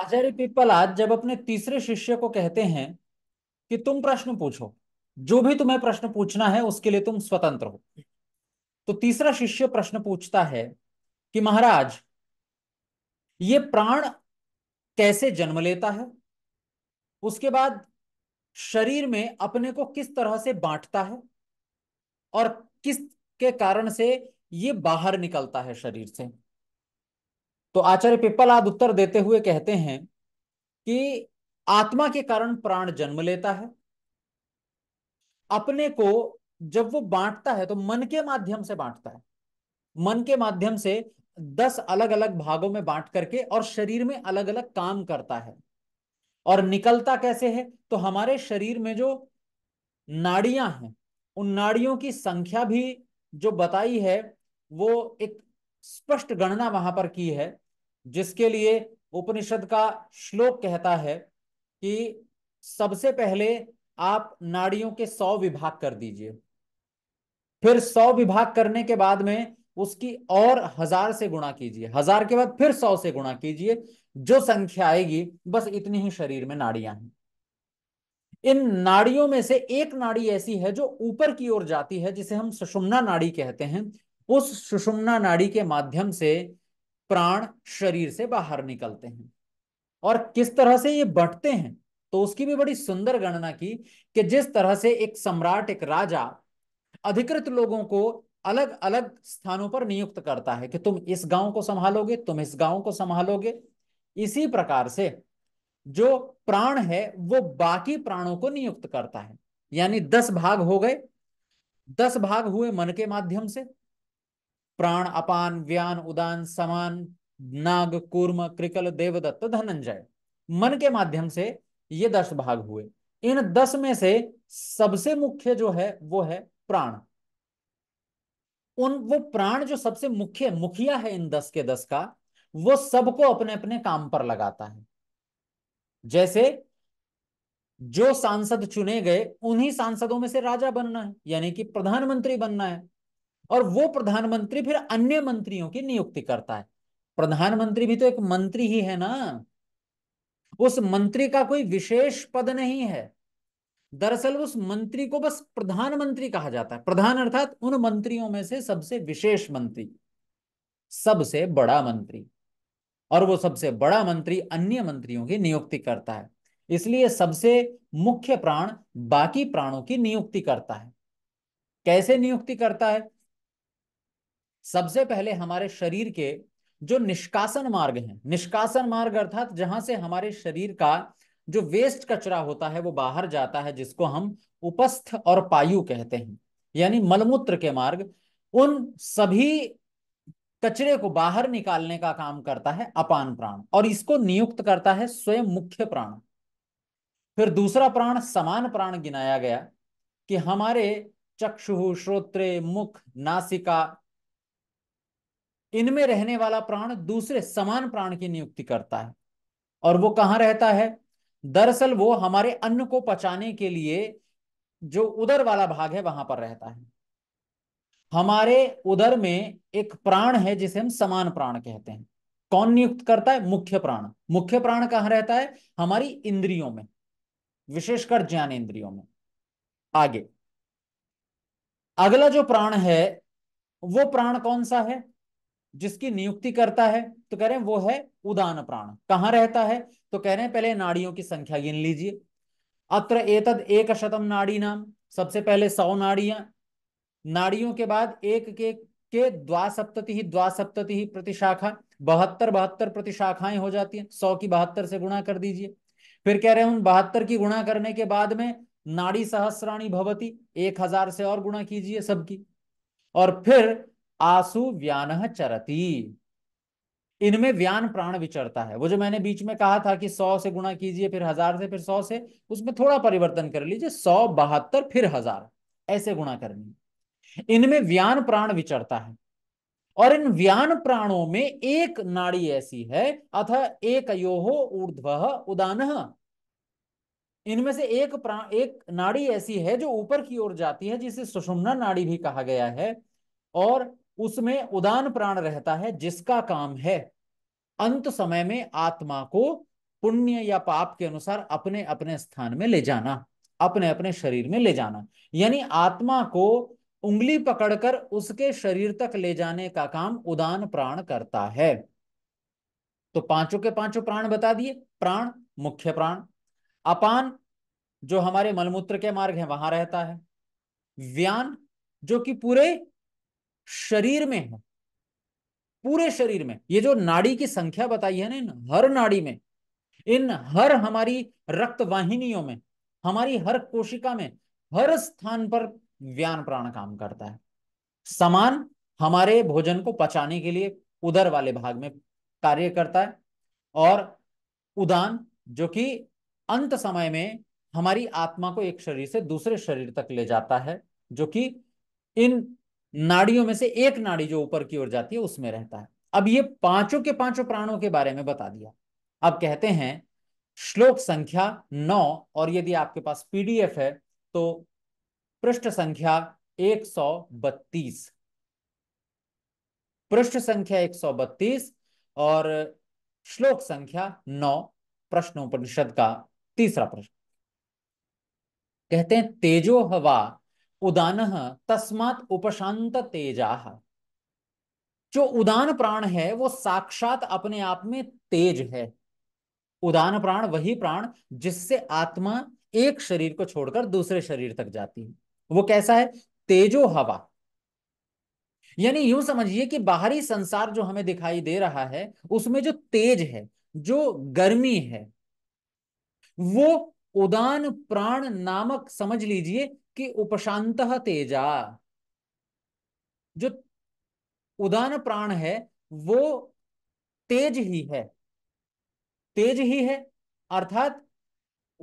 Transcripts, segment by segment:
आचार्य पिपलाद जब अपने तीसरे शिष्य को कहते हैं कि तुम प्रश्न पूछो जो भी तुम्हें प्रश्न पूछना है उसके लिए तुम स्वतंत्र हो तो तीसरा शिष्य प्रश्न पूछता है कि महाराज ये प्राण कैसे जन्म लेता है उसके बाद शरीर में अपने को किस तरह से बांटता है और किस के कारण से ये बाहर निकलता है शरीर से तो आचार्य पिप्पल आद उत्तर देते हुए कहते हैं कि आत्मा के कारण प्राण जन्म लेता है अपने को जब वो बांटता है तो मन के माध्यम से बांटता है मन के माध्यम से दस अलग अलग भागों में बांट करके और शरीर में अलग अलग काम करता है और निकलता कैसे है तो हमारे शरीर में जो नाड़ियां हैं उन नाड़ियों की संख्या भी जो बताई है वो एक स्पष्ट गणना वहां पर की है जिसके लिए उपनिषद का श्लोक कहता है कि सबसे पहले आप नाड़ियों के सौ विभाग कर दीजिए फिर सौ विभाग करने के बाद में उसकी और हजार से गुणा कीजिए हजार के बाद फिर सौ से गुणा कीजिए जो संख्या आएगी बस इतनी ही शरीर में नाड़ियां हैं इन नाड़ियों में से एक नाड़ी ऐसी है जो ऊपर की ओर जाती है जिसे हम सुषुम्ना नाड़ी कहते हैं उस सुषुम्ना नाड़ी के माध्यम से प्राण शरीर से बाहर निकलते हैं और किस तरह से ये बढ़ते हैं तो उसकी भी बड़ी सुंदर गणना की कि जिस तरह से एक सम्राट एक राजा अधिकृत लोगों को अलग अलग स्थानों पर नियुक्त करता है कि तुम इस गांव को संभालोगे तुम इस गांव को संभालोगे इसी प्रकार से जो प्राण है वो बाकी प्राणों को नियुक्त करता है यानी दस भाग हो गए दस भाग हुए मन के माध्यम से प्राण अपान व्यान उदान समान नाग कूर्म क्रिकल देवदत्त धनंजय मन के माध्यम से ये दस भाग हुए इन दस में से सबसे मुख्य जो है वो है प्राण उन वो प्राण जो सबसे मुख्य मुखिया है इन दस के दस का वो सबको अपने अपने काम पर लगाता है जैसे जो सांसद चुने गए उन्हीं सांसदों में से राजा बनना है यानी कि प्रधानमंत्री बनना है और वो प्रधानमंत्री फिर अन्य मंत्रियों की नियुक्ति करता है प्रधानमंत्री भी तो एक मंत्री ही है ना उस मंत्री का कोई विशेष पद नहीं है दरअसल उस मंत्री को बस प्रधानमंत्री कहा जाता है प्रधान अर्थात उन मंत्रियों में से सबसे विशेष मंत्री सबसे बड़ा मंत्री और वो सबसे बड़ा मंत्री अन्य मंत्रियों की नियुक्ति करता है इसलिए सबसे मुख्य प्राण बाकी प्राणों की नियुक्ति करता है कैसे नियुक्ति करता है सबसे पहले हमारे शरीर के जो निष्कासन मार्ग हैं निष्कासन मार्ग अर्थात जहां से हमारे शरीर का जो वेस्ट कचरा होता है वो बाहर जाता है जिसको हम उपस्थ और पायु कहते हैं यानी मलमूत्र के मार्ग उन सभी कचरे को बाहर निकालने का काम करता है अपान प्राण और इसको नियुक्त करता है स्वयं मुख्य प्राण फिर दूसरा प्राण समान प्राण गिनाया गया कि हमारे चक्षु श्रोत्रे मुख नासिका इनमें रहने वाला प्राण दूसरे समान प्राण की नियुक्ति करता है और वो कहां रहता है दरअसल वो हमारे अन्न को पचाने के लिए जो उदर वाला भाग है वहां पर रहता है हमारे उदर में एक प्राण है जिसे हम समान प्राण कहते हैं कौन नियुक्त करता है मुख्य प्राण मुख्य प्राण कहां रहता है हमारी इंद्रियों में विशेषकर ज्ञान इंद्रियों में आगे अगला जो प्राण है वो प्राण कौन सा है जिसकी नियुक्ति करता है तो कह रहे हैं वो है उदान प्राण कहां रहता है तो कह रहे हैं पहले नाड़ियों की संख्या गिन लीजिए अत्र एतद एक शतम नाड़ी नाम सबसे पहले सौ नाड़ियां नाड़ियों के बाद एक के के द्वासप्तति ही द्वासप्तति ही प्रतिशाखा बहत्तर बहत्तर प्रतिशाखाएं हो जाती हैं सौ की बहत्तर से गुणा कर दीजिए फिर कह रहे हैं उन बहत्तर की गुणा करने के बाद में नाड़ी सहस्राणी भवती एक हजार से और गुणा कीजिए सबकी और फिर आसु व्यान चरती इनमें व्यान प्राण विचरता है वो जो मैंने बीच में कहा था कि सौ से गुणा कीजिए फिर हजार से फिर सौ से उसमें थोड़ा परिवर्तन कर लीजिए सौ बहत्तर फिर हजार ऐसे गुणा करनी इनमें व्यान प्राण विचरता है और इन व्यान प्राणों में एक नाड़ी ऐसी है अथ एक योहो ऊर्ध्व उदान इनमें से एक प्राण एक नाड़ी ऐसी है जो ऊपर की ओर जाती है जिसे सुषुम्ना नाड़ी भी कहा गया है और उसमें उदान प्राण रहता है जिसका काम है अंत समय में आत्मा को पुण्य या पाप के अनुसार अपने अपने स्थान में ले जाना अपने अपने शरीर में ले जाना यानी आत्मा को उंगली पकड़कर उसके शरीर तक ले जाने का काम उदान प्राण करता है तो पांचों के पांचों प्राण बता दिए प्राण मुख्य प्राण अपान जो हमारे मलमूत्र के मार्ग है वहां रहता है व्यान जो कि पूरे शरीर में है पूरे शरीर में ये जो नाड़ी की संख्या बताई है ना इन हर नाड़ी में इन हर हमारी रक्त वाहिनियों में हमारी हर कोशिका में हर स्थान पर व्यान प्राण काम करता है समान हमारे भोजन को पचाने के लिए उदर वाले भाग में कार्य करता है और उदान जो कि अंत समय में हमारी आत्मा को एक शरीर से दूसरे शरीर तक ले जाता है जो कि इन नाड़ियों में से एक नाड़ी जो ऊपर की ओर जाती है उसमें रहता है अब ये पांचों के पांचों प्राणों के बारे में बता दिया अब कहते हैं श्लोक संख्या नौ और यदि आपके पास पीडीएफ है तो पृष्ठ संख्या बत्तीस पृष्ठ संख्या बत्तीस और श्लोक संख्या नौ प्रश्नोपनिषद का तीसरा प्रश्न कहते हैं तेजो हवा उदान तस्मात उपशांत तेजा जो उदान प्राण है वो साक्षात अपने आप में तेज है उदान प्राण वही प्राण जिससे आत्मा एक शरीर को छोड़कर दूसरे शरीर तक जाती है वो कैसा है तेजो हवा यानी यूं समझिए कि बाहरी संसार जो हमें दिखाई दे रहा है उसमें जो तेज है जो गर्मी है वो उदान प्राण नामक समझ लीजिए कि उपशांत तेजा जो उदान प्राण है वो तेज ही है तेज ही है अर्थात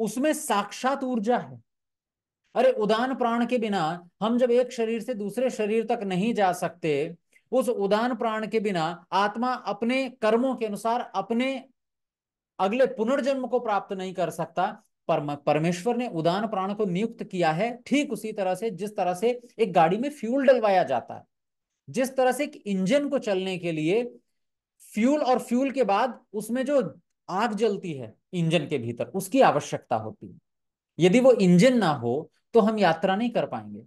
उसमें साक्षात ऊर्जा है अरे उदान प्राण के बिना हम जब एक शरीर से दूसरे शरीर तक नहीं जा सकते उस उदान प्राण के बिना आत्मा अपने कर्मों के अनुसार अपने अगले पुनर्जन्म को प्राप्त नहीं कर सकता परमेश्वर ने उदान प्राण को नियुक्त किया है ठीक उसी तरह से जिस तरह से एक गाड़ी में फ्यूल डलवाया जाता है जिस तरह से एक इंजन को चलने के लिए फ्यूल और फ्यूल के बाद उसमें जो आग जलती है इंजन के भीतर उसकी आवश्यकता होती है यदि वो इंजन ना हो तो हम यात्रा नहीं कर पाएंगे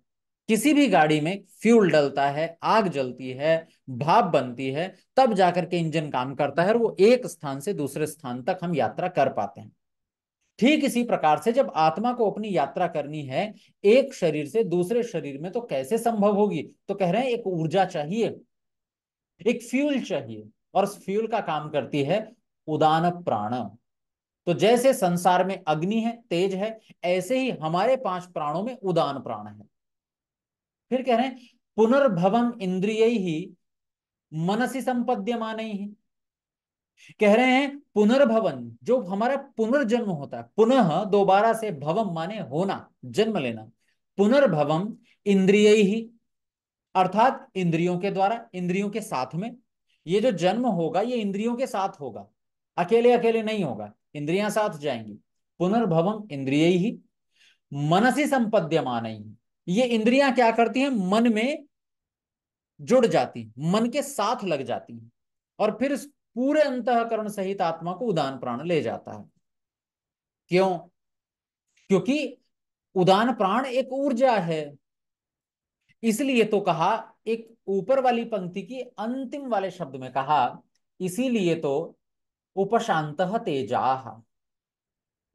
किसी भी गाड़ी में फ्यूल डलता है आग जलती है भाप बनती है तब जाकर के इंजन काम करता है और वो एक स्थान से दूसरे स्थान तक हम यात्रा कर पाते हैं ठीक इसी प्रकार से जब आत्मा को अपनी यात्रा करनी है एक शरीर से दूसरे शरीर में तो कैसे संभव होगी तो कह रहे हैं एक ऊर्जा चाहिए एक फ्यूल चाहिए और उस फ्यूल का काम करती है उदान प्राण तो जैसे संसार में अग्नि है तेज है ऐसे ही हमारे पांच प्राणों में उदान प्राण है फिर कह रहे हैं पुनर्भवम इंद्रिय ही मनसी संपद्य मान ही कह रहे हैं पुनर्भवन जो हमारा पुनर्जन्म होता है पुनः दोबारा से भवम माने होना जन्म लेना पुनर्भवम इंद्रिय ही अर्थात इंद्रियों के द्वारा इंद्रियों के साथ में ये जो जन्म होगा ये इंद्रियों के साथ होगा अकेले अकेले नहीं होगा इंद्रियां साथ जाएंगी पुनर्भवम इंद्रिय ही मनसी संपद्यमान ही ये इंद्रियां क्या करती हैं मन में जुड़ जाती मन के साथ लग जाती हैं और फिर पूरे अंतकरण सहित आत्मा को उदान प्राण ले जाता है क्यों क्योंकि उदान प्राण एक ऊर्जा है इसलिए तो कहा एक ऊपर वाली पंक्ति की अंतिम वाले शब्द में कहा इसीलिए तो उपशांत तेजाह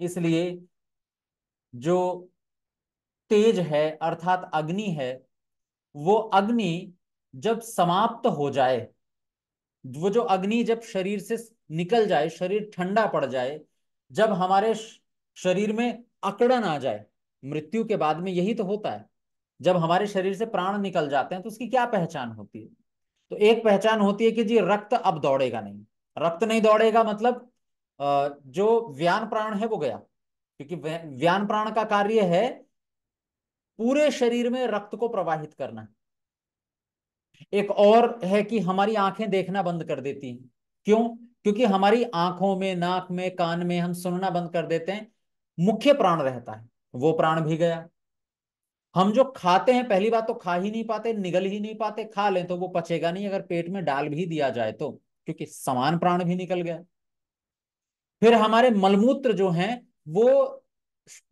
इसलिए जो तेज है अर्थात अग्नि है वो अग्नि जब समाप्त हो जाए वो जो अग्नि जब शरीर से निकल जाए शरीर ठंडा पड़ जाए जब हमारे शरीर में अकड़न आ जाए मृत्यु के बाद में यही तो होता है जब हमारे शरीर से प्राण निकल जाते हैं तो उसकी क्या पहचान होती है तो एक पहचान होती है कि जी रक्त अब दौड़ेगा नहीं रक्त नहीं दौड़ेगा मतलब जो व्यान प्राण है वो गया क्योंकि व्यान प्राण का कार्य है पूरे शरीर में रक्त को प्रवाहित करना एक और है कि हमारी आंखें देखना बंद कर देती हैं क्यों क्योंकि हमारी आंखों में नाक में कान में हम सुनना बंद कर देते हैं मुख्य प्राण रहता है वो प्राण भी गया हम जो खाते हैं पहली बात तो खा ही नहीं पाते निगल ही नहीं पाते खा लें तो वो पचेगा नहीं अगर पेट में डाल भी दिया जाए तो क्योंकि समान प्राण भी निकल गया फिर हमारे मलमूत्र जो हैं वो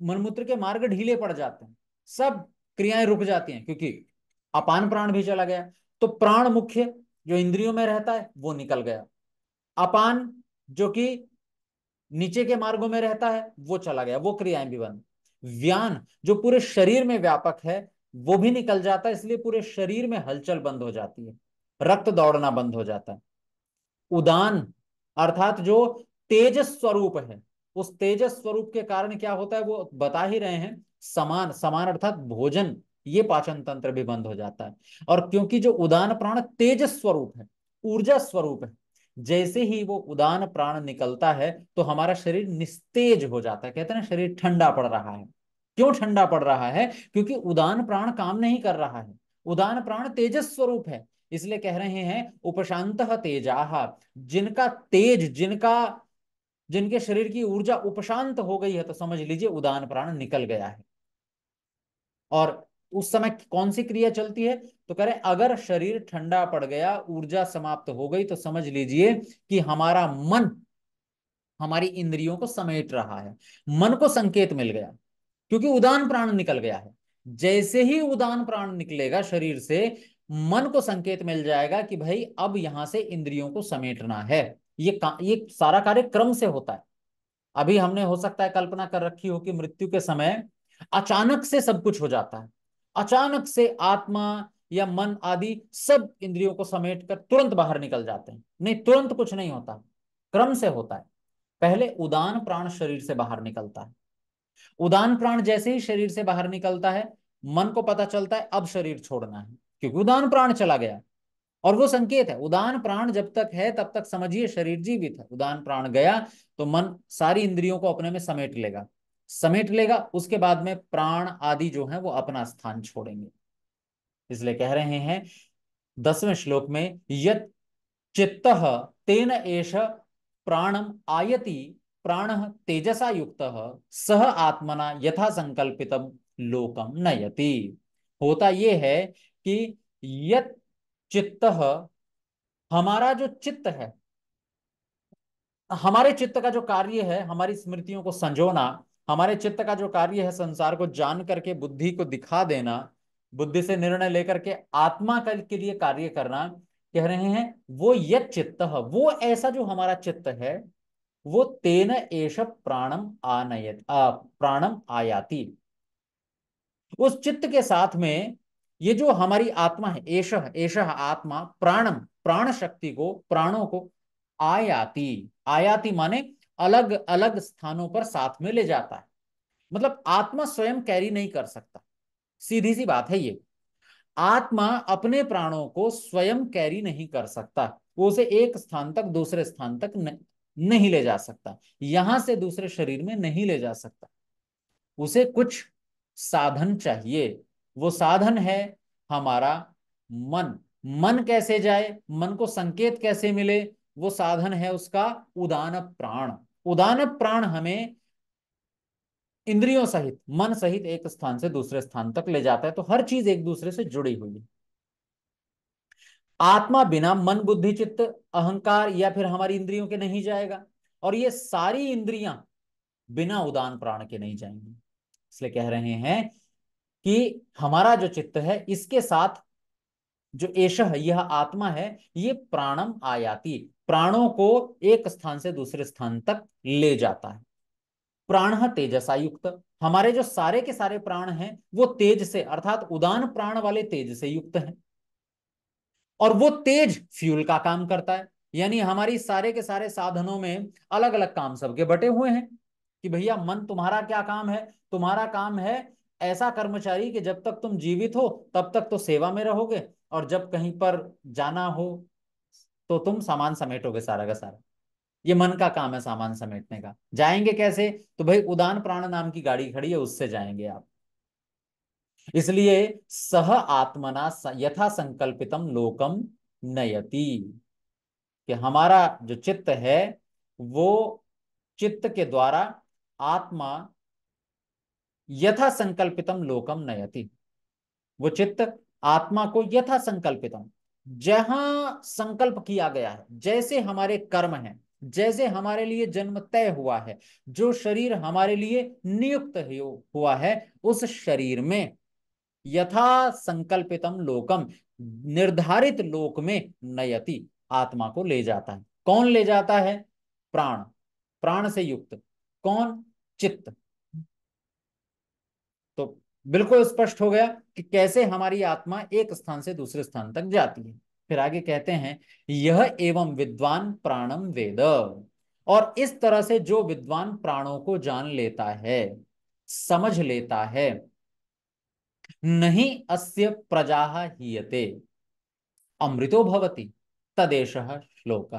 मलमूत्र के मार्ग ढीले पड़ जाते हैं सब क्रियाएं रुक जाती हैं क्योंकि अपान प्राण भी चला गया तो प्राण मुख्य जो इंद्रियों में रहता है वो निकल गया अपान जो कि नीचे के मार्गों में रहता है वो चला गया वो क्रियाएं भी बंद व्यान जो पूरे शरीर में व्यापक है वो भी निकल जाता है इसलिए पूरे शरीर में हलचल बंद हो जाती है रक्त दौड़ना बंद हो जाता है उदान अर्थात जो तेजस स्वरूप है उस तेजस स्वरूप के कारण क्या होता है वो बता ही रहे हैं समान समान अर्थात भोजन ये पाचन तंत्र भी बंद हो जाता है और क्योंकि जो उदान प्राण तेज स्वरूप है ऊर्जा स्वरूप है जैसे ही वो उदान प्राण निकलता है तो हमारा शरीर निस्तेज हो जाता है कहते हैं शरीर ठंडा पड़ रहा है क्यों ठंडा पड़ रहा है क्योंकि उदान प्राण काम नहीं कर रहा है उदान प्राण तेजस स्वरूप है इसलिए कह रहे हैं उपशांत तेजाह जिनका तेज जिनका जिनके शरीर की ऊर्जा उपशांत हो गई है तो समझ लीजिए उदान प्राण निकल गया है और उस समय कौन सी क्रिया चलती है तो कह रहे अगर शरीर ठंडा पड़ गया ऊर्जा समाप्त हो गई तो समझ लीजिए कि हमारा मन हमारी इंद्रियों को समेट रहा है मन को संकेत मिल गया क्योंकि उदान प्राण निकल गया है जैसे ही उदान प्राण निकलेगा शरीर से मन को संकेत मिल जाएगा कि भाई अब यहां से इंद्रियों को समेटना है ये ये सारा कार्य क्रम से होता है अभी हमने हो सकता है कल्पना कर रखी हो कि मृत्यु के समय अचानक से सब कुछ हो जाता है अचानक से आत्मा या मन आदि सब इंद्रियों को समेट कर तुरंत बाहर निकल जाते हैं नहीं तुरंत कुछ नहीं होता क्रम से होता है पहले उदान प्राण शरीर से बाहर निकलता है उदान प्राण जैसे ही शरीर से बाहर निकलता है मन को पता चलता है अब शरीर छोड़ना है क्योंकि उदान प्राण चला गया और वो संकेत है उदान प्राण जब तक है तब तक समझिए शरीर जीवित है उदान प्राण गया तो मन सारी इंद्रियों को अपने में समेट लेगा समेट लेगा उसके बाद में प्राण आदि जो है वो अपना स्थान छोड़ेंगे इसलिए कह रहे हैं दसवें श्लोक में यत चित्त तेन एष प्राणम आयति प्राण तेजसा युक्त सह आत्मना यथा संकल्पित लोकम नयति होता यह है कि यत चित्त हमारा जो चित्त है हमारे चित्त का जो कार्य है हमारी स्मृतियों को संजोना हमारे चित्त का जो कार्य है संसार को जान करके बुद्धि को दिखा देना बुद्धि से निर्णय लेकर के आत्मा के लिए कार्य करना कह रहे हैं वो यद चित्त वो ऐसा जो हमारा चित्त है वो तेन एश प्राणम आनय प्राणम आयाति उस चित्त के साथ में ये जो हमारी आत्मा है एश एश आत्मा प्राणम प्राण शक्ति को प्राणों को आयाति आयाति माने अलग अलग स्थानों पर साथ में ले जाता है मतलब आत्मा स्वयं कैरी नहीं कर सकता सीधी सी बात है ये आत्मा अपने प्राणों को स्वयं कैरी नहीं कर सकता वो उसे एक स्थान तक दूसरे स्थान तक नहीं ले जा सकता यहां से दूसरे शरीर में नहीं ले जा सकता उसे कुछ साधन चाहिए वो साधन है हमारा मन मन कैसे जाए मन को संकेत कैसे मिले वो साधन है उसका उदान प्राण उदान प्राण हमें इंद्रियों सहित मन सहित एक स्थान से दूसरे स्थान तक ले जाता है तो हर चीज एक दूसरे से जुड़ी हुई है आत्मा बिना मन बुद्धि चित्त अहंकार या फिर हमारी इंद्रियों के नहीं जाएगा और ये सारी इंद्रियां बिना उदान प्राण के नहीं जाएंगी इसलिए कह रहे हैं कि हमारा जो चित्त है इसके साथ जो एश यह आत्मा है ये प्राणम आयाती प्राणों को एक स्थान से दूसरे स्थान तक ले जाता है प्राण तेजसा युक्त हमारे जो सारे के सारे प्राण हैं वो तेज से अर्थात उदान प्राण वाले तेज से युक्त हैं और वो तेज फ्यूल का काम करता है यानी हमारी सारे के सारे साधनों में अलग अलग काम सबके बटे हुए हैं कि भैया मन तुम्हारा क्या काम है तुम्हारा काम है ऐसा कर्मचारी कि जब तक तुम जीवित हो तब तक तो सेवा में रहोगे और जब कहीं पर जाना हो तो तुम सामान समेटोगे सारा का सारा ये मन का काम है सामान समेटने का जाएंगे कैसे तो भाई उदान प्राण नाम की गाड़ी खड़ी है उससे जाएंगे आप इसलिए सह आत्मना यथा संकल्पितम लोकम नयति कि हमारा जो चित्त है वो चित्त के द्वारा आत्मा यथा संकल्पितम लोकम नयति वो चित्त आत्मा को यथा संकल्पितम जहां संकल्प किया गया है जैसे हमारे कर्म है जैसे हमारे लिए जन्म तय हुआ है जो शरीर हमारे लिए नियुक्त हुआ है उस शरीर में यथा संकल्पितम लोकम निर्धारित लोक में नयति आत्मा को ले जाता है कौन ले जाता है प्राण प्राण से युक्त कौन चित्त बिल्कुल स्पष्ट हो गया कि कैसे हमारी आत्मा एक स्थान से दूसरे स्थान तक जाती है फिर आगे कहते हैं यह एवं विद्वान प्राणम वेद और इस तरह से जो विद्वान प्राणों को जान लेता है समझ लेता है नहीं अस्य प्रजा हीयते अमृतो भवती तदेश श्लोक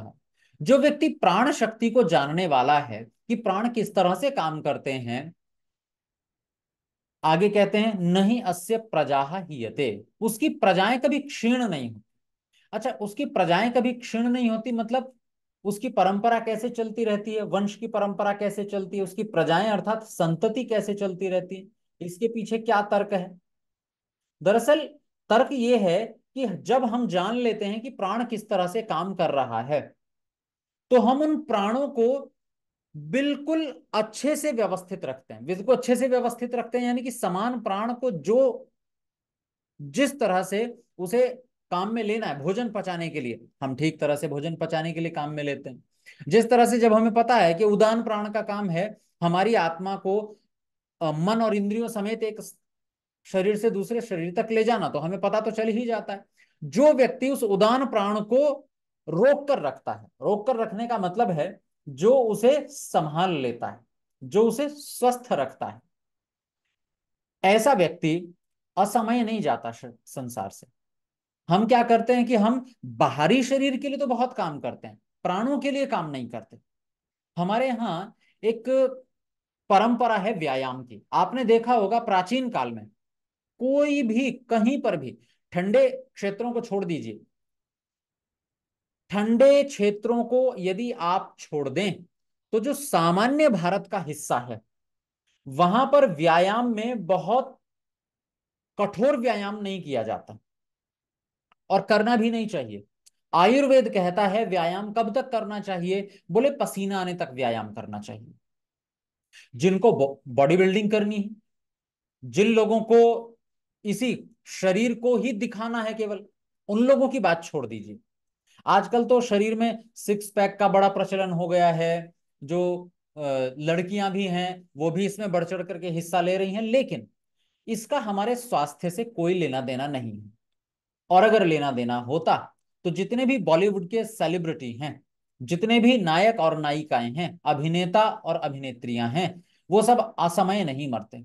जो व्यक्ति प्राण शक्ति को जानने वाला है कि प्राण किस तरह से काम करते हैं आगे कहते हैं नहीं अस्य प्रजा हीयते उसकी प्रजाएं कभी क्षीण नहीं होती अच्छा उसकी प्रजाएं कभी क्षीण नहीं होती मतलब उसकी परंपरा कैसे चलती रहती है वंश की परंपरा कैसे चलती है उसकी प्रजाएं अर्थात संतति कैसे चलती रहती है इसके पीछे क्या तर्क है दरअसल तर्क ये है कि जब हम जान लेते हैं कि प्राण किस तरह से काम कर रहा है तो हम उन प्राणों को बिल्कुल अच्छे से व्यवस्थित रखते हैं विद को अच्छे से व्यवस्थित रखते हैं यानी कि समान प्राण को जो जिस तरह से उसे काम में लेना है भोजन पचाने के लिए हम ठीक तरह से भोजन पचाने के लिए काम में लेते हैं जिस तरह से जब हमें पता है कि उदान प्राण का काम है हमारी आत्मा को मन और इंद्रियों समेत एक शरीर से दूसरे शरीर तक ले जाना तो हमें पता तो चल ही जाता है जो व्यक्ति उस उदान प्राण को रोक कर रखता है रोक कर रखने का मतलब है जो उसे संभाल लेता है जो उसे स्वस्थ रखता है ऐसा व्यक्ति असमय नहीं जाता संसार से हम क्या करते हैं कि हम बाहरी शरीर के लिए तो बहुत काम करते हैं प्राणों के लिए काम नहीं करते हमारे यहां एक परंपरा है व्यायाम की आपने देखा होगा प्राचीन काल में कोई भी कहीं पर भी ठंडे क्षेत्रों को छोड़ दीजिए ठंडे क्षेत्रों को यदि आप छोड़ दें तो जो सामान्य भारत का हिस्सा है वहां पर व्यायाम में बहुत कठोर व्यायाम नहीं किया जाता और करना भी नहीं चाहिए आयुर्वेद कहता है व्यायाम कब तक करना चाहिए बोले पसीना आने तक व्यायाम करना चाहिए जिनको बॉडी बिल्डिंग करनी है जिन लोगों को इसी शरीर को ही दिखाना है केवल उन लोगों की बात छोड़ दीजिए आजकल तो शरीर में सिक्स पैक का बड़ा प्रचलन हो गया है जो लड़कियां भी हैं वो भी इसमें बढ़ चढ़ करके हिस्सा ले रही हैं लेकिन इसका हमारे स्वास्थ्य से कोई लेना देना नहीं है और अगर लेना देना होता तो जितने भी बॉलीवुड के सेलिब्रिटी हैं जितने भी नायक और नायिकाएं हैं अभिनेता और अभिनेत्रियां हैं वो सब असमय नहीं मरते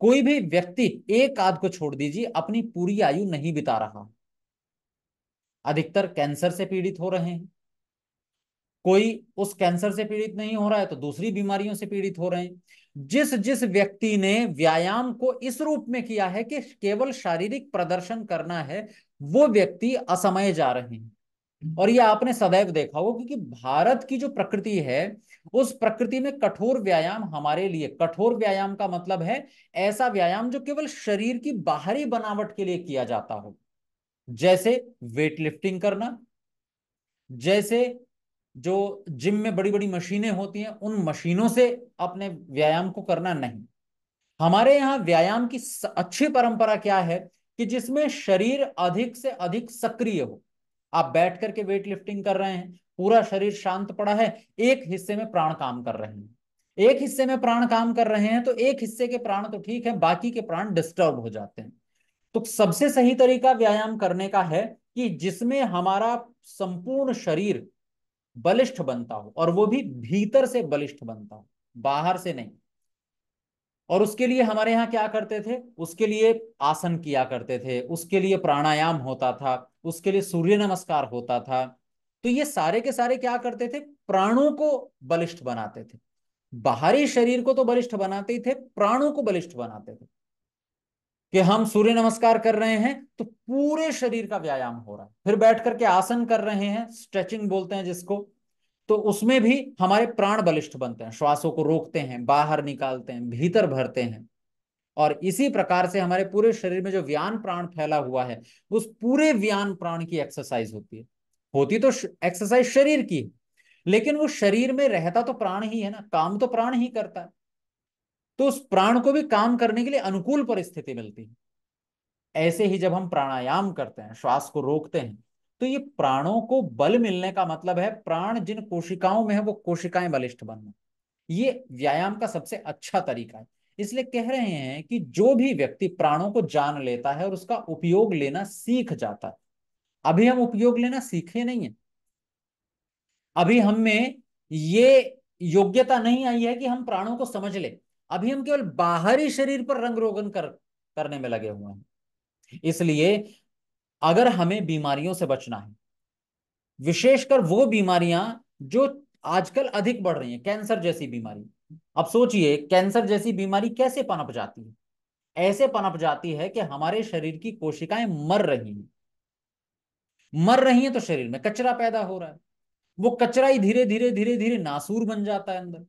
कोई भी व्यक्ति एक आध को छोड़ दीजिए अपनी पूरी आयु नहीं बिता रहा अधिकतर कैंसर से पीड़ित हो रहे हैं कोई उस कैंसर से पीड़ित नहीं हो रहा है तो दूसरी बीमारियों से पीड़ित हो रहे हैं जिस जिस व्यक्ति ने व्यायाम को इस रूप में किया है कि केवल शारीरिक प्रदर्शन करना है वो व्यक्ति असमय जा रहे हैं और ये आपने सदैव देखा होगा क्योंकि भारत की जो प्रकृति है उस प्रकृति में कठोर व्यायाम हमारे लिए कठोर व्यायाम का मतलब है ऐसा व्यायाम जो केवल शरीर की बाहरी बनावट के लिए किया जाता हो जैसे वेट लिफ्टिंग करना जैसे जो जिम में बड़ी बड़ी मशीनें होती हैं उन मशीनों से अपने व्यायाम को करना नहीं हमारे यहां व्यायाम की अच्छी परंपरा क्या है कि जिसमें शरीर अधिक से अधिक सक्रिय हो आप बैठ करके वेट लिफ्टिंग कर रहे हैं पूरा शरीर शांत पड़ा है एक हिस्से में प्राण काम कर रहे हैं एक हिस्से में प्राण काम कर रहे हैं तो एक हिस्से के प्राण तो ठीक है बाकी के प्राण डिस्टर्ब हो जाते हैं तो सबसे सही तरीका व्यायाम करने का है कि जिसमें हमारा संपूर्ण शरीर बलिष्ठ बनता हो और वो भी भीतर से बलिष्ठ बनता हो बाहर से नहीं और उसके लिए हमारे यहाँ क्या करते थे उसके लिए आसन किया करते थे उसके लिए प्राणायाम होता था उसके लिए सूर्य नमस्कार होता था तो ये सारे के सारे क्या करते थे प्राणों को बलिष्ठ बनाते थे बाहरी शरीर को तो बलिष्ठ बनाते ही थे प्राणों को बलिष्ठ बनाते थे कि हम सूर्य नमस्कार कर रहे हैं तो पूरे शरीर का व्यायाम हो रहा है फिर बैठ करके आसन कर रहे हैं स्ट्रेचिंग बोलते हैं जिसको तो उसमें भी हमारे प्राण बलिष्ठ बनते हैं श्वासों को रोकते हैं बाहर निकालते हैं भीतर भरते हैं और इसी प्रकार से हमारे पूरे शरीर में जो व्यान प्राण फैला हुआ है उस पूरे व्यान प्राण की एक्सरसाइज होती है होती तो एक्सरसाइज शरीर की लेकिन वो शरीर में रहता तो प्राण ही है ना काम तो प्राण ही करता है तो उस प्राण को भी काम करने के लिए अनुकूल परिस्थिति मिलती है ऐसे ही जब हम प्राणायाम करते हैं श्वास को रोकते हैं तो ये प्राणों को बल मिलने का मतलब है प्राण जिन कोशिकाओं में है वो कोशिकाएं बलिष्ठ बनना ये व्यायाम का सबसे अच्छा तरीका है इसलिए कह रहे हैं कि जो भी व्यक्ति प्राणों को जान लेता है और उसका उपयोग लेना सीख जाता है अभी हम उपयोग लेना सीखे नहीं है अभी हमें ये योग्यता नहीं आई है कि हम प्राणों को समझ ले अभी हम केवल बाहरी शरीर पर रंग रोगन कर करने में लगे हुए हैं इसलिए अगर हमें बीमारियों से बचना है विशेषकर वो बीमारियां जो आजकल अधिक बढ़ रही हैं कैंसर जैसी बीमारी अब सोचिए कैंसर जैसी बीमारी कैसे पनप जाती है ऐसे पनप जाती है कि हमारे शरीर की कोशिकाएं मर रही हैं मर रही हैं तो शरीर में कचरा पैदा हो रहा है वो कचरा ही धीरे धीरे धीरे धीरे नासूर बन जाता है अंदर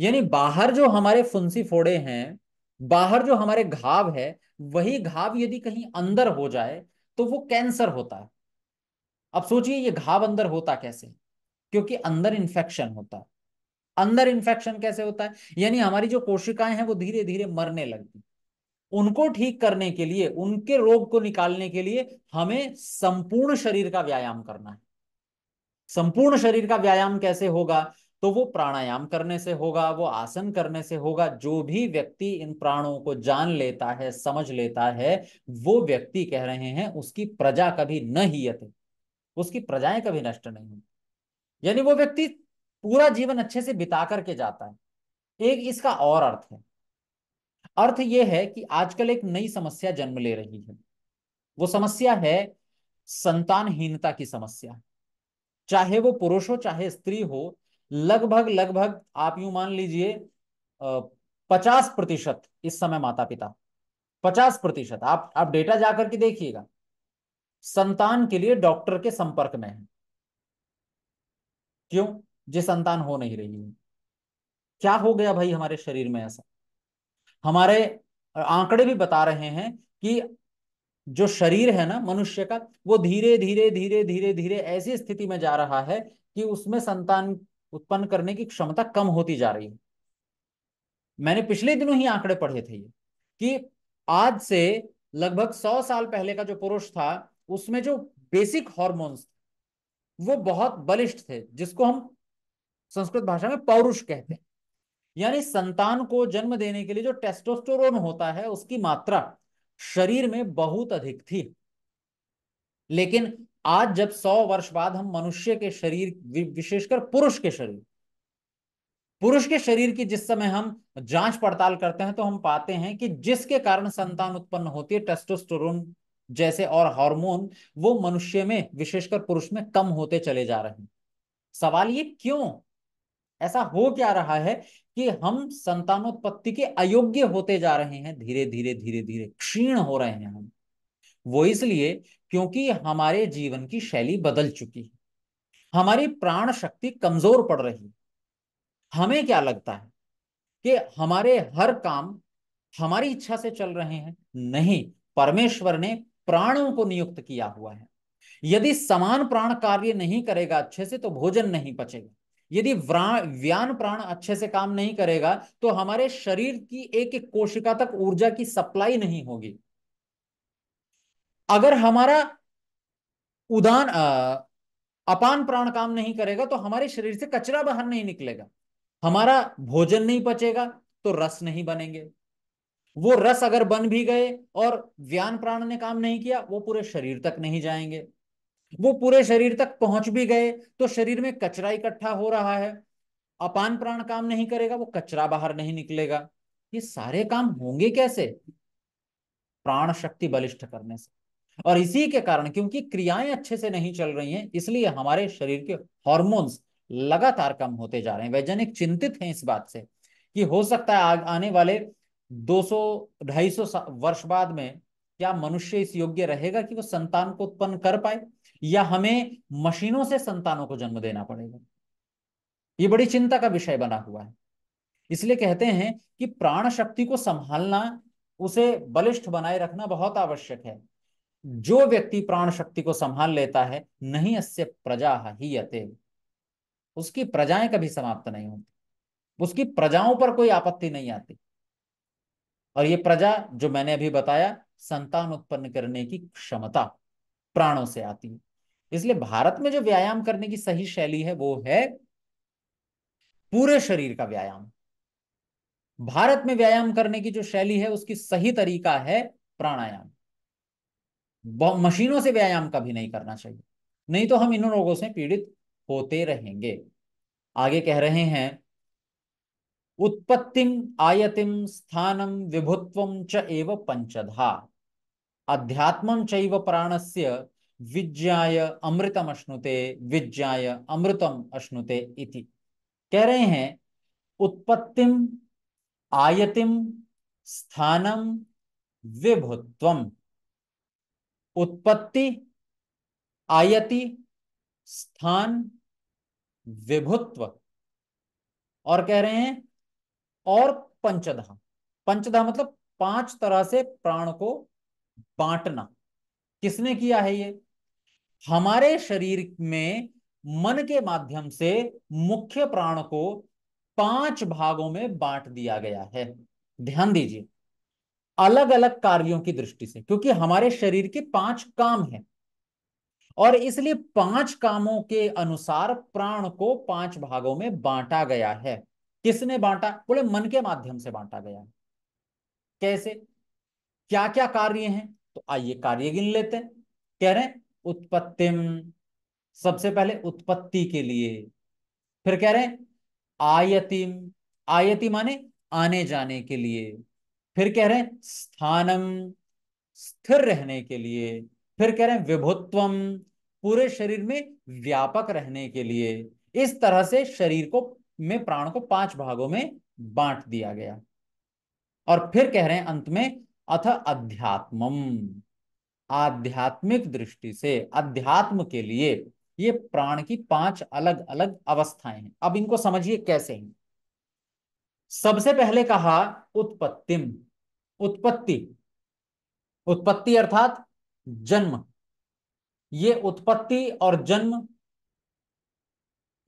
यानी बाहर जो हमारे फुंसी फोड़े हैं बाहर जो हमारे घाव है वही घाव यदि कहीं अंदर हो जाए तो वो कैंसर होता है अब सोचिए ये घाव अंदर होता कैसे क्योंकि अंदर इंफेक्शन होता है अंदर इंफेक्शन कैसे होता है यानी हमारी जो कोशिकाएं हैं वो धीरे धीरे मरने लगती उनको ठीक करने के लिए उनके रोग को निकालने के लिए हमें संपूर्ण शरीर का व्यायाम करना है संपूर्ण शरीर का व्यायाम कैसे होगा तो वो प्राणायाम करने से होगा वो आसन करने से होगा जो भी व्यक्ति इन प्राणों को जान लेता है समझ लेता है वो व्यक्ति कह रहे हैं उसकी प्रजा कभी न हीयते उसकी प्रजाएं कभी नष्ट नहीं होती यानी वो व्यक्ति पूरा जीवन अच्छे से बिता करके जाता है एक इसका और अर्थ है अर्थ ये है कि आजकल एक नई समस्या जन्म ले रही है वो समस्या है संतानहीनता की समस्या चाहे वो पुरुष हो चाहे स्त्री हो लगभग लगभग आप यूं मान लीजिए पचास प्रतिशत इस समय माता पिता पचास प्रतिशत आप आप डेटा जाकर के देखिएगा संतान के लिए डॉक्टर के संपर्क में है क्यों जे संतान हो नहीं रही है क्या हो गया भाई हमारे शरीर में ऐसा हमारे आंकड़े भी बता रहे हैं कि जो शरीर है ना मनुष्य का वो धीरे धीरे धीरे धीरे धीरे ऐसी स्थिति में जा रहा है कि उसमें संतान उत्पन्न करने की क्षमता कम होती जा रही है मैंने पिछले दिनों ही आंकड़े पढ़े थे ये कि आज से लगभग सौ साल पहले का जो पुरुष था उसमें जो बेसिक हॉर्मोन्स वो बहुत बलिष्ठ थे जिसको हम संस्कृत भाषा में पौरुष कहते हैं यानी संतान को जन्म देने के लिए जो टेस्टोस्टेरोन होता है उसकी मात्रा शरीर में बहुत अधिक थी लेकिन आज जब सौ वर्ष बाद हम मनुष्य के शरीर विशेषकर पुरुष के शरीर पुरुष के शरीर की जिस समय हम जांच पड़ताल करते हैं तो हम पाते हैं कि जिसके कारण संतान उत्पन्न होती है टेस्टोस्टेरोन जैसे और हार्मोन वो मनुष्य में विशेषकर पुरुष में कम होते चले जा रहे हैं सवाल ये क्यों ऐसा हो क्या रहा है कि हम संतानोत्पत्ति के अयोग्य होते जा रहे हैं धीरे धीरे धीरे धीरे क्षीण हो रहे हैं हम वो इसलिए क्योंकि हमारे जीवन की शैली बदल चुकी है हमारी प्राण शक्ति कमजोर पड़ रही है हमें क्या लगता है कि हमारे हर काम हमारी इच्छा से चल रहे हैं नहीं परमेश्वर ने प्राणों को नियुक्त किया हुआ है यदि समान प्राण कार्य नहीं करेगा अच्छे से तो भोजन नहीं पचेगा यदि व्यान प्राण अच्छे से काम नहीं करेगा तो हमारे शरीर की एक एक कोशिका तक ऊर्जा की सप्लाई नहीं होगी अगर हमारा उदान अपान प्राण काम नहीं करेगा तो हमारे शरीर से कचरा बाहर नहीं निकलेगा हमारा भोजन नहीं पचेगा तो रस नहीं बनेंगे वो रस अगर बन भी गए और व्यान प्राण ने काम नहीं किया वो पूरे शरीर तक नहीं जाएंगे वो पूरे शरीर तक पहुंच भी गए तो शरीर में कचरा इकट्ठा हो रहा है अपान प्राण काम नहीं करेगा वो कचरा बाहर नहीं निकलेगा ये सारे काम होंगे कैसे प्राण शक्ति बलिष्ठ करने से और इसी के कारण क्योंकि क्रियाएं अच्छे से नहीं चल रही हैं इसलिए हमारे शरीर के हॉर्मोन्स लगातार कम होते जा रहे हैं वैज्ञानिक चिंतित हैं इस बात से कि हो सकता है आने वाले 200 सौ वर्ष बाद में क्या मनुष्य इस योग्य रहेगा कि वो संतान को उत्पन्न कर पाए या हमें मशीनों से संतानों को जन्म देना पड़ेगा ये बड़ी चिंता का विषय बना हुआ है इसलिए कहते हैं कि प्राण शक्ति को संभालना उसे बलिष्ठ बनाए रखना बहुत आवश्यक है जो व्यक्ति प्राण शक्ति को संभाल लेता है नहीं अस्य प्रजा ही अते उसकी प्रजाएं कभी समाप्त नहीं होती उसकी प्रजाओं पर कोई आपत्ति नहीं आती और ये प्रजा जो मैंने अभी बताया संतान उत्पन्न करने की क्षमता प्राणों से आती है इसलिए भारत में जो व्यायाम करने की सही शैली है वो है पूरे शरीर का व्यायाम भारत में व्यायाम करने की जो शैली है उसकी सही तरीका है प्राणायाम मशीनों से व्यायाम कभी नहीं करना चाहिए नहीं तो हम इन रोगों से पीड़ित होते रहेंगे आगे कह रहे हैं उत्पत्तिम आयतिम स्थानम विभुत्व च एव पंचधा अध्यात्म चैव प्राणस्य विज्ञाय अमृतम अश्नुते विज्ञाय अमृतम अश्नुते इति कह रहे हैं उत्पत्तिम आयतिम स्थानम विभुत्वम उत्पत्ति आयति स्थान विभुत्व और कह रहे हैं और पंचधा पंचधा मतलब पांच तरह से प्राण को बांटना किसने किया है ये हमारे शरीर में मन के माध्यम से मुख्य प्राण को पांच भागों में बांट दिया गया है ध्यान दीजिए अलग अलग कार्यों की दृष्टि से क्योंकि हमारे शरीर के पांच काम हैं और इसलिए पांच कामों के अनुसार प्राण को पांच भागों में बांटा गया है किसने बांटा बोले मन के माध्यम से बांटा गया है कैसे क्या क्या कार्य हैं तो आइए कार्य गिन लेते हैं कह रहे हैं उत्पत्ति सबसे पहले उत्पत्ति के लिए फिर कह रहे हैं आयतिम आयति माने आने जाने के लिए फिर कह रहे हैं स्थानम स्थिर रहने के लिए फिर कह रहे हैं विभुत्वम पूरे शरीर में व्यापक रहने के लिए इस तरह से शरीर को में प्राण को पांच भागों में बांट दिया गया और फिर कह रहे हैं अंत में अथ अध्यात्मम आध्यात्मिक दृष्टि से अध्यात्म के लिए ये प्राण की पांच अलग अलग अवस्थाएं हैं अब इनको समझिए कैसे हैं सबसे पहले कहा उत्पत्तिम उत्पत्ति उत्पत्ति अर्थात जन्म ये उत्पत्ति और जन्म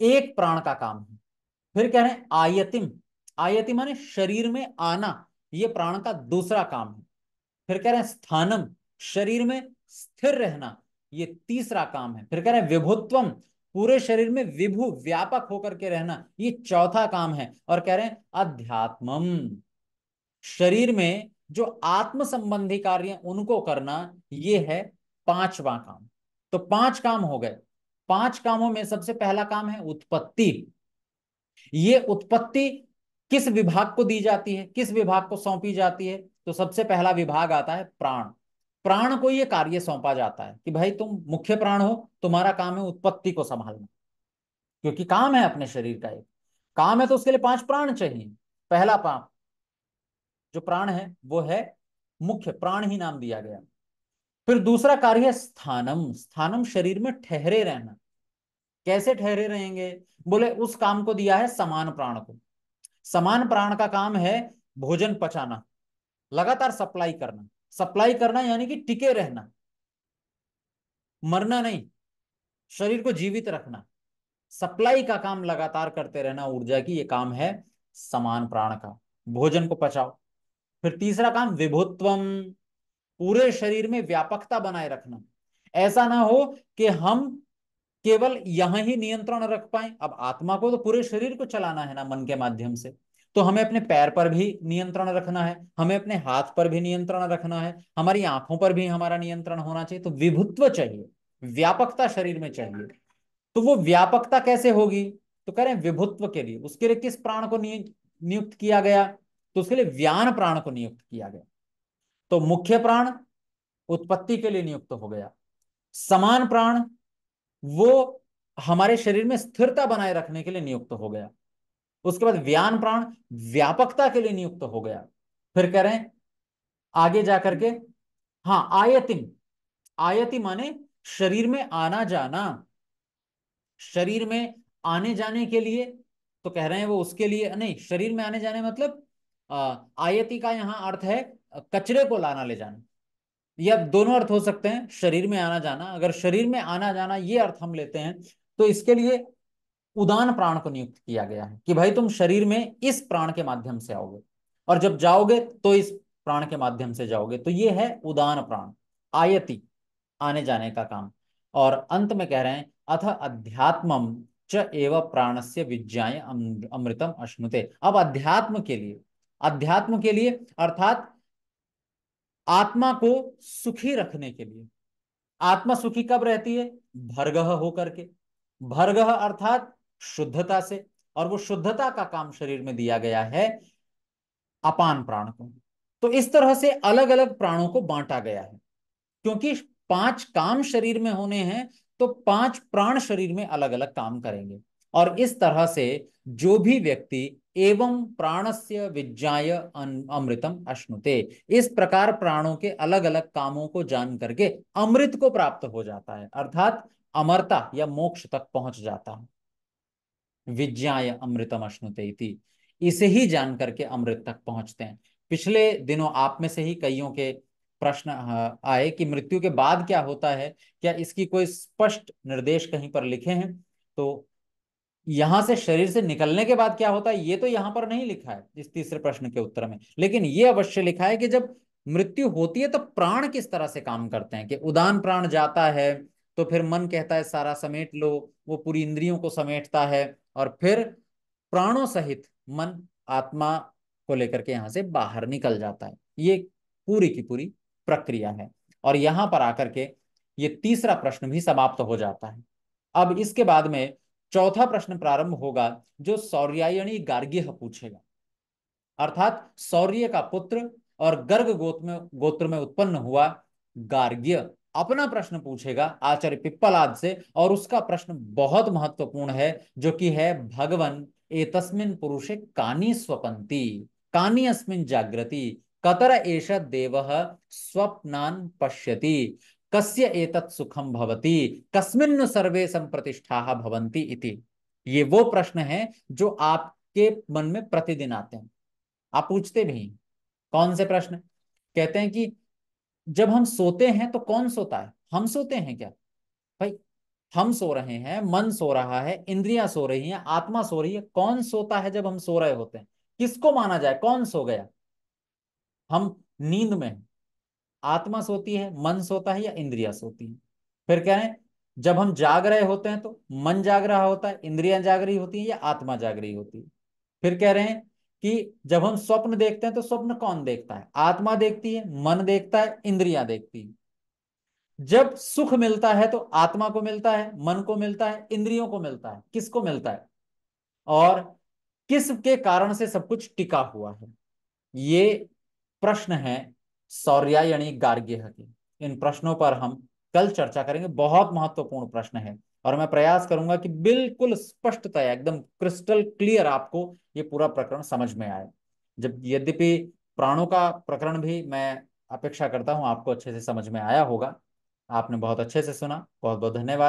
एक प्राण का काम है फिर कह रहे हैं आयतिम आयतिम माने शरीर में आना ये प्राण का दूसरा काम है फिर कह रहे हैं स्थानम शरीर में स्थिर रहना ये तीसरा काम है फिर कह रहे हैं विभुत्वम पूरे शरीर में विभु व्यापक होकर के रहना ये चौथा काम है और कह रहे हैं अध्यात्मम शरीर में जो आत्म संबंधी कार्य उनको करना ये है पांचवा काम तो पांच काम हो गए पांच कामों में सबसे पहला काम है उत्पत्ति ये उत्पत्ति किस विभाग को दी जाती है किस विभाग को सौंपी जाती है तो सबसे पहला विभाग आता है प्राण प्राण को यह कार्य सौंपा जाता है कि भाई तुम मुख्य प्राण हो तुम्हारा काम है उत्पत्ति को संभालना क्योंकि काम है अपने शरीर का एक काम है तो उसके लिए पांच प्राण चाहिए पहला जो प्राण है वो है मुख्य प्राण ही नाम दिया गया फिर दूसरा कार्य है स्थानम स्थानम शरीर में ठहरे रहना कैसे ठहरे रहेंगे बोले उस काम को दिया है समान प्राण को समान प्राण का काम है भोजन पचाना लगातार सप्लाई करना सप्लाई करना यानी कि टिके रहना मरना नहीं शरीर को जीवित रखना सप्लाई का काम लगातार करते रहना ऊर्जा की ये काम है समान प्राण का भोजन को पचाओ फिर तीसरा काम विभुत्वम पूरे शरीर में व्यापकता बनाए रखना ऐसा ना हो कि हम केवल यहां ही नियंत्रण रख पाए अब आत्मा को तो पूरे शरीर को चलाना है ना मन के माध्यम से तो हमें अपने पैर पर भी नियंत्रण रखना है हमें अपने हाथ पर भी नियंत्रण रखना है हमारी आंखों पर भी हमारा नियंत्रण होना चाहिए तो विभुत्व चाहिए व्यापकता शरीर में चाहिए तो वो व्यापकता कैसे होगी तो कह रहे हैं विभुत्व के लिए उसके लिए किस प्राण को नियुक्त किया गया तो उसके लिए व्यान प्राण को नियुक्त किया गया तो मुख्य प्राण उत्पत्ति के लिए नियुक्त हो गया समान प्राण वो हमारे शरीर में स्थिरता बनाए रखने के लिए नियुक्त हो गया उसके बाद व्यान प्राण व्यापकता के लिए नियुक्त हो गया फिर कह रहे हैं आगे जाकर के हाँ आयतिम आयति माने शरीर में आना जाना शरीर में आने जाने के लिए तो कह रहे हैं वो उसके लिए नहीं शरीर में आने जाने मतलब आयति का यहाँ अर्थ है कचरे को लाना ले जाना ये अब दोनों अर्थ हो सकते हैं शरीर में आना जाना अगर शरीर में आना जाना ये अर्थ हम लेते हैं तो इसके लिए उदान प्राण को नियुक्त किया गया है कि भाई तुम शरीर में इस प्राण के माध्यम से आओगे और जब जाओगे तो इस प्राण के माध्यम से जाओगे तो ये है उदान प्राण आयति आने जाने का काम और अंत में कह रहे हैं अथ अध्यात्मम च एव प्राण से अमृतम अश्नुते अब अध्यात्म के लिए अध्यात्म के लिए अर्थात आत्मा को सुखी रखने के लिए आत्मा सुखी कब रहती है भरगह होकर के भरगह अर्थात शुद्धता से और वो शुद्धता का काम शरीर में दिया गया है अपान प्राण को तो इस तरह से अलग अलग प्राणों को बांटा गया है क्योंकि पांच काम शरीर में होने हैं तो पांच प्राण शरीर में अलग अलग काम करेंगे और इस तरह से जो भी व्यक्ति एवं प्राणस्य विज्ञाय अमृतम अश्नुते इस प्रकार प्राणों के अलग अलग कामों को जान करके अमृत को प्राप्त हो जाता है अर्थात अमरता या मोक्ष तक पहुंच जाता है विज्ञाय अमृतम अश्नुते इसे ही जान करके अमृत तक पहुंचते हैं पिछले दिनों आप में से ही कईयों के प्रश्न आए कि मृत्यु के बाद क्या होता है क्या इसकी कोई स्पष्ट निर्देश कहीं पर लिखे हैं तो यहां से शरीर से निकलने के बाद क्या होता है ये तो यहां पर नहीं लिखा है इस तीसरे प्रश्न के उत्तर में लेकिन ये अवश्य लिखा है कि जब मृत्यु होती है तो प्राण किस तरह से काम करते हैं कि उदान प्राण जाता है तो फिर मन कहता है सारा समेट लो वो पूरी इंद्रियों को समेटता है और फिर प्राणों सहित मन आत्मा को लेकर के यहाँ से बाहर निकल जाता है ये पूरी की पूरी प्रक्रिया है और यहां पर आकर के ये तीसरा प्रश्न भी समाप्त हो जाता है अब इसके बाद में चौथा प्रश्न प्रारंभ होगा जो सौर्यायणी गार्ग्य पूछेगा अर्थात सौर्य का पुत्र और गर्ग गोत्र में गोत्र में उत्पन्न हुआ गार्ग्य अपना प्रश्न पूछेगा आचार्य पिप्पलाद से और उसका प्रश्न बहुत महत्वपूर्ण है जो कि है भगवन एतस्मिन पुरुषे कानी स्वपंती कानी अस्मिन जागृति कतर एष देव स्वप्नान पश्यति कस्य एतत् सुखम भवती कस्मिन सर्वे संप्रतिष्ठा भवंती इति ये वो प्रश्न है जो आपके मन में प्रतिदिन आते हैं आप पूछते भी कौन से प्रश्न कहते हैं कि जब हम सोते हैं तो कौन सोता है हम सोते हैं क्या भाई हम सो रहे हैं मन सो रहा है इंद्रियां सो रही हैं आत्मा सो रही है कौन सोता है जब हम सो रहे होते हैं किसको माना जाए कौन सो गया हम नींद में आत्मा सोती है मन सोता है या इंद्रिया सोती है फिर कह रहे हैं जब हम जाग रहे होते हैं तो मन जाग रहा होता है इंद्रिया जाग रही होती है या आत्मा जाग रही होती है फिर कह रहे हैं कि जब हम स्वप्न देखते हैं तो स्वप्न कौन देखता है आत्मा देखती है मन देखता है इंद्रिया देखती है जब सुख मिलता है तो आत्मा को मिलता है मन को मिलता है इंद्रियों को मिलता है किसको मिलता है और किस के कारण से सब कुछ टिका हुआ है ये प्रश्न है यानी गार्ग्य की इन प्रश्नों पर हम कल चर्चा करेंगे बहुत महत्वपूर्ण प्रश्न है और मैं प्रयास करूंगा कि बिल्कुल स्पष्टता एकदम क्रिस्टल क्लियर आपको ये पूरा प्रकरण समझ में आए जब यद्यपि प्राणों का प्रकरण भी मैं अपेक्षा करता हूं आपको अच्छे से समझ में आया होगा आपने बहुत अच्छे से सुना बहुत बहुत धन्यवाद